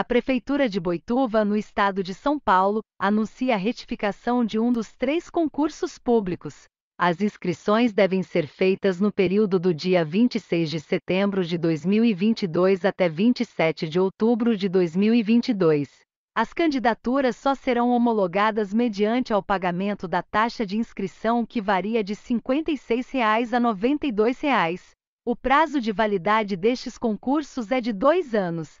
A Prefeitura de Boituva, no estado de São Paulo, anuncia a retificação de um dos três concursos públicos. As inscrições devem ser feitas no período do dia 26 de setembro de 2022 até 27 de outubro de 2022. As candidaturas só serão homologadas mediante ao pagamento da taxa de inscrição que varia de R$ 56,00 a R$ 92,00. O prazo de validade destes concursos é de dois anos